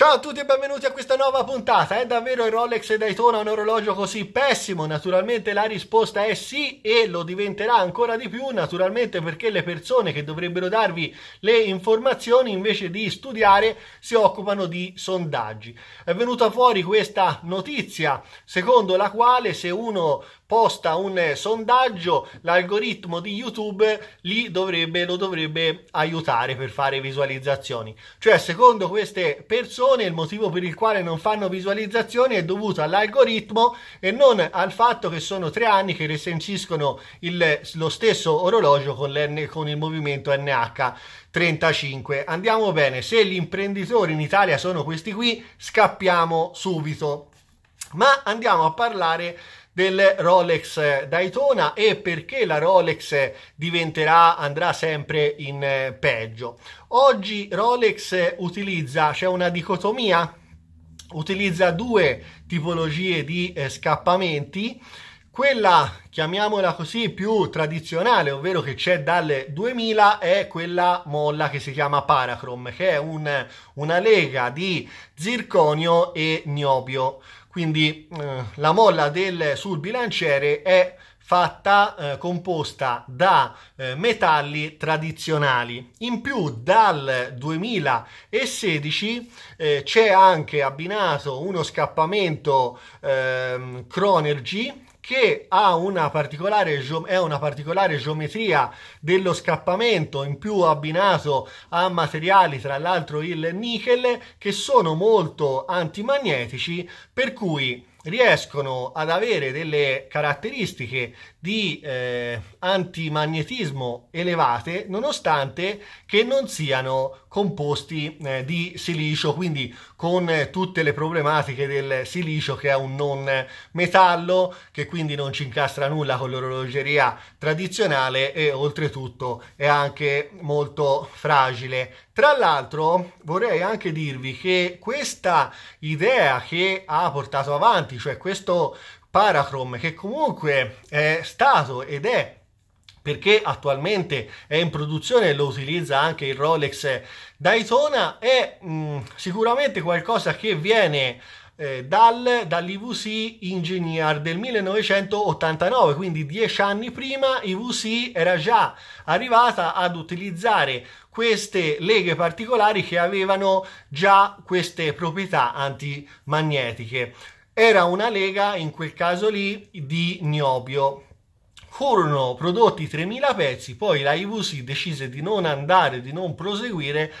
Ciao a tutti e benvenuti a questa nuova puntata. È eh? davvero il Rolex Daytona un orologio così pessimo? Naturalmente la risposta è sì e lo diventerà ancora di più, naturalmente perché le persone che dovrebbero darvi le informazioni invece di studiare si occupano di sondaggi. È venuta fuori questa notizia secondo la quale se uno posta un sondaggio, l'algoritmo di YouTube li dovrebbe, lo dovrebbe aiutare per fare visualizzazioni. Cioè, secondo queste persone, il motivo per il quale non fanno visualizzazioni è dovuto all'algoritmo e non al fatto che sono tre anni che recensiscono il, lo stesso orologio con, l'N, con il movimento NH. 35. Andiamo bene, se gli imprenditori in Italia sono questi qui, scappiamo subito. Ma andiamo a parlare del Rolex eh, Daytona e perché la Rolex diventerà, andrà sempre in eh, peggio. Oggi Rolex utilizza, c'è una dicotomia, utilizza due tipologie di eh, scappamenti quella chiamiamola così più tradizionale ovvero che c'è dalle 2000 è quella molla che si chiama paracrom che è un, una lega di zirconio e niobio quindi eh, la molla del, sul bilanciere è fatta eh, composta da eh, metalli tradizionali. In più dal 2016 eh, c'è anche abbinato uno scappamento ehm, Cronergy che ha una particolare, è una particolare geometria dello scappamento, in più abbinato a materiali, tra l'altro il nichel, che sono molto antimagnetici, per cui riescono ad avere delle caratteristiche di eh, antimagnetismo elevate nonostante che non siano composti eh, di silicio quindi con eh, tutte le problematiche del silicio che è un non metallo che quindi non ci incastra nulla con l'orologeria tradizionale e oltretutto è anche molto fragile tra l'altro vorrei anche dirvi che questa idea che ha portato avanti cioè questo Parachrom che comunque è stato ed è perché attualmente è in produzione e lo utilizza anche il Rolex Daytona, è mh, mm, sicuramente qualcosa che viene eh, dal, dall'IVC Engineer del 1989, quindi dieci anni prima IVC era già arrivata ad utilizzare queste leghe particolari che avevano già queste proprietà antimagnetiche era una lega, in quel caso lì, di niobio. Furono prodotti 3.000 pezzi, poi la IVC decise di non andare, di non proseguire,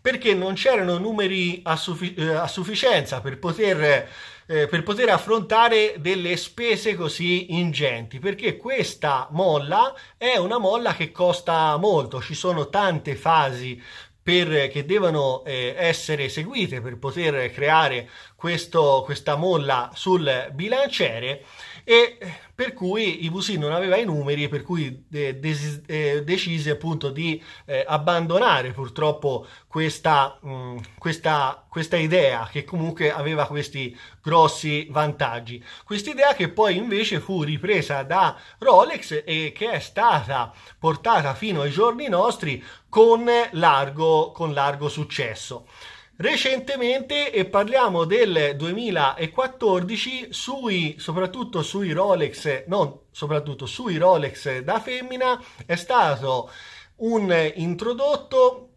perché non c'erano numeri a, suffi- eh, a sufficienza per poter, eh, per poter, affrontare delle spese così ingenti, perché questa molla è una molla che costa molto, ci sono tante fasi per, che devono eh, essere seguite per poter creare questo, questa molla sul bilanciere e per cui Busi non aveva i numeri per cui de- de- de- eh, decise appunto di eh, abbandonare purtroppo questa, mh, mm, questa, questa, idea che comunque aveva questi grossi vantaggi. Quest'idea che poi invece fu ripresa da Rolex e che è stata portata fino ai giorni nostri con largo, con largo successo recentemente e parliamo del 2014 sui soprattutto sui Rolex non soprattutto sui Rolex da femmina è stato un introdotto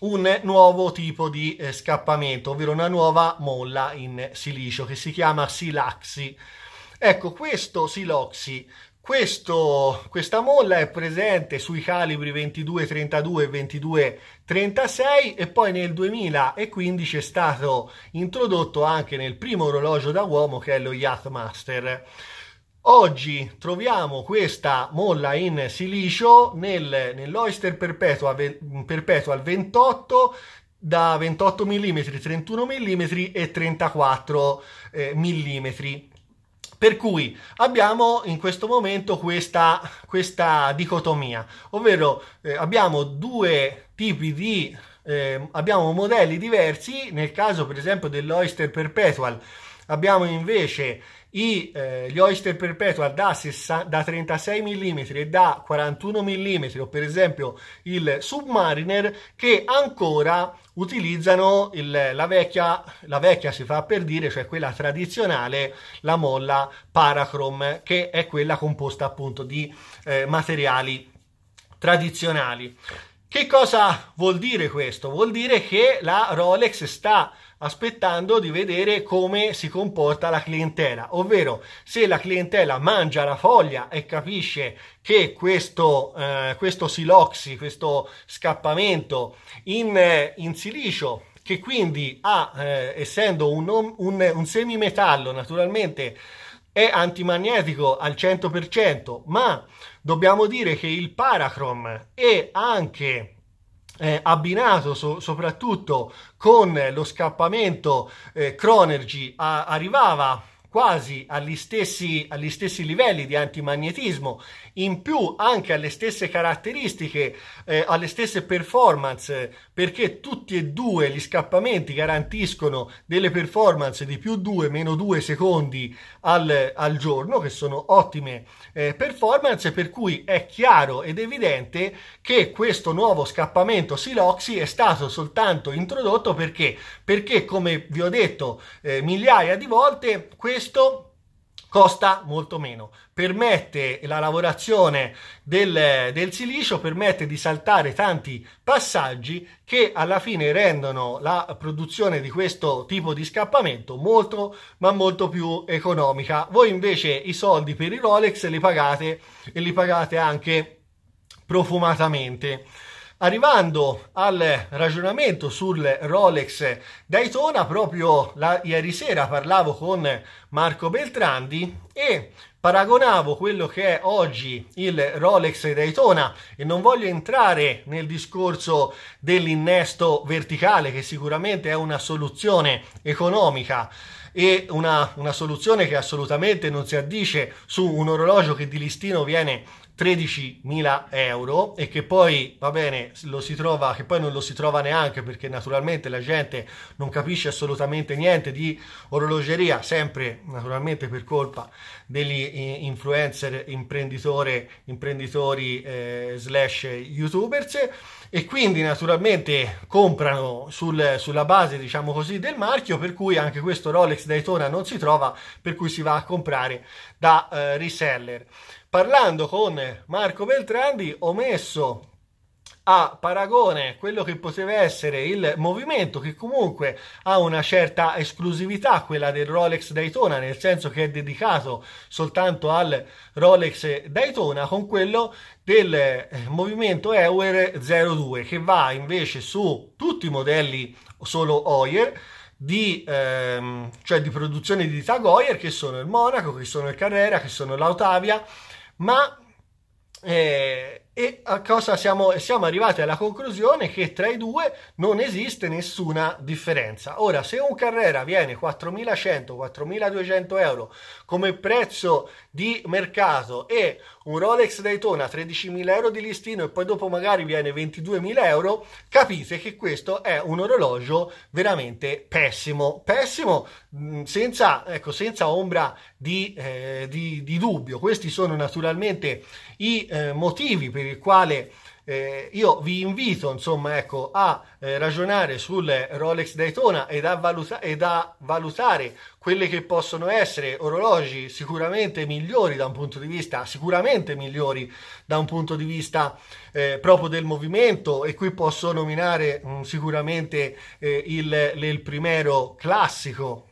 un nuovo tipo di eh, scappamento ovvero una nuova molla in silicio che si chiama Silaxi ecco questo Siloxi questo, questa molla è presente sui calibri 22-32 e 22-36 e poi nel 2015 è stato introdotto anche nel primo orologio da uomo che è lo Yachtmaster. Oggi troviamo questa molla in silicio nel, nell'Oyster Perpetua, Perpetual 28 da 28 mm, 31 mm e 34 eh, mm. Per cui abbiamo in questo momento questa, questa dicotomia, ovvero eh, abbiamo due tipi di, eh, abbiamo modelli diversi, nel caso per esempio dell'Oyster Perpetual abbiamo invece i, eh, gli oyster perpetual da, 60, da 36 mm e da 41 mm o per esempio il Submariner che ancora utilizzano il, la, vecchia, la vecchia si fa per dire, cioè quella tradizionale, la molla parachrome che è quella composta appunto di eh, materiali tradizionali. Che cosa vuol dire questo? Vuol dire che la Rolex sta aspettando di vedere come si comporta la clientela, ovvero se la clientela mangia la foglia e capisce che questo, eh, questo siloxi, questo scappamento in, eh, in silicio che quindi ha, eh, essendo un, un, un semimetallo naturalmente è antimagnetico al 100%, ma dobbiamo dire che il Parachrom è anche eh, abbinato so, soprattutto con lo scappamento eh, Cronergy a, arrivava quasi agli stessi, agli stessi, livelli di antimagnetismo, in più anche alle stesse caratteristiche, eh, alle stesse performance, perché tutti e due gli scappamenti garantiscono delle performance di più 2, meno 2 secondi al, al giorno, che sono ottime eh, performance, per cui è chiaro ed evidente che questo nuovo scappamento Siloxi è stato soltanto introdotto perché, perché come vi ho detto eh, migliaia di volte, questo questo costa molto meno, permette la lavorazione del, del, silicio, permette di saltare tanti passaggi che alla fine rendono la produzione di questo tipo di scappamento molto ma molto più economica. Voi invece i soldi per i Rolex li pagate e li pagate anche profumatamente arrivando al ragionamento sul Rolex Daytona, proprio la, ieri sera parlavo con Marco Beltrandi e paragonavo quello che è oggi il Rolex Daytona e non voglio entrare nel discorso dell'innesto verticale che sicuramente è una soluzione economica e una, una soluzione che assolutamente non si addice su un orologio che di listino viene 13.000 euro e che poi va bene lo si trova che poi non lo si trova neanche perché naturalmente la gente non capisce assolutamente niente di orologeria sempre naturalmente per colpa degli eh, influencer imprenditore imprenditori eh, slash youtubers e quindi naturalmente comprano sul, sulla base diciamo così del marchio per cui anche questo Rolex Daytona non si trova per cui si va a comprare da eh, reseller parlando con Marco Beltrandi ho messo a paragone quello che poteva essere il movimento che comunque ha una certa esclusività, quella del Rolex Daytona, nel senso che è dedicato soltanto al Rolex Daytona, con quello del eh, movimento Ewer 02 che va invece su tutti i modelli solo Oyer di, ehm, cioè di produzione di Tagoyer che sono il Monaco, che sono il Carrera, che sono l'Autavia, ma eh, e siamo, siamo arrivati alla conclusione che tra i due non esiste nessuna differenza. Ora, se un Carrera viene 4100-4200 euro come prezzo di mercato e un Rolex Daytona 13.000 euro di listino e poi dopo magari viene 22.000 euro, capite che questo è un orologio veramente pessimo, pessimo mm, senza, ecco, senza ombra di, eh, di, di, dubbio. Questi sono naturalmente i eh, motivi per i quali eh, io vi invito insomma ecco, a eh, ragionare sulle Rolex Daytona ed a, valuta- ed a valutare quelli che possono essere orologi sicuramente migliori da un punto di vista, sicuramente migliori da un punto di vista eh, proprio del movimento e qui posso nominare mh, mm, sicuramente eh, il, il primero classico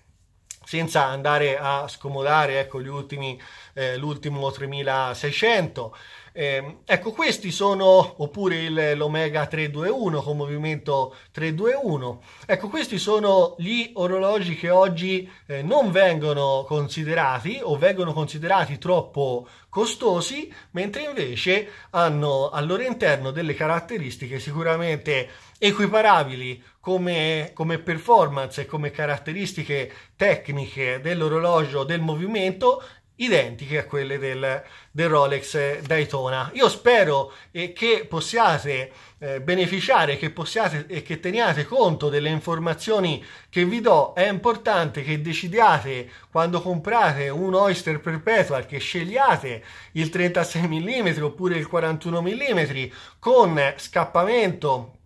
senza andare a scomodare ecco, gli ultimi, eh, l'ultimo 3600 eh, ecco, questi sono, oppure il, l'Omega 321 con movimento 321, ecco, questi sono gli orologi che oggi eh, non vengono considerati o vengono considerati troppo costosi, mentre invece hanno al loro interno delle caratteristiche sicuramente equiparabili come, come, performance e come caratteristiche tecniche dell'orologio del movimento identiche a quelle del, del Rolex eh, Daytona. Io spero eh, che possiate eh, beneficiare, che possiate e che teniate conto delle informazioni che vi do. È importante che decidiate quando comprate un Oyster Perpetual che scegliate il 36 mm oppure il 41 mm con scappamento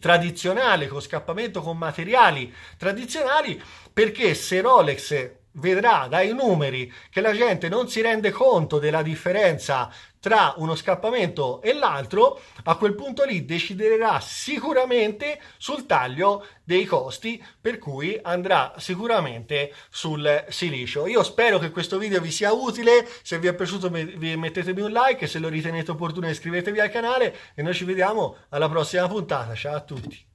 tradizionale, con scappamento con materiali tradizionali, perché se Rolex vedrà dai numeri che la gente non si rende conto della differenza tra uno scappamento e l'altro, a quel punto lì deciderà sicuramente sul taglio dei costi, per cui andrà sicuramente sul silicio. Io spero che questo video vi sia utile, se vi è piaciuto mettetemi un like, se lo ritenete opportuno iscrivetevi al canale e noi ci vediamo alla prossima puntata. Ciao a tutti!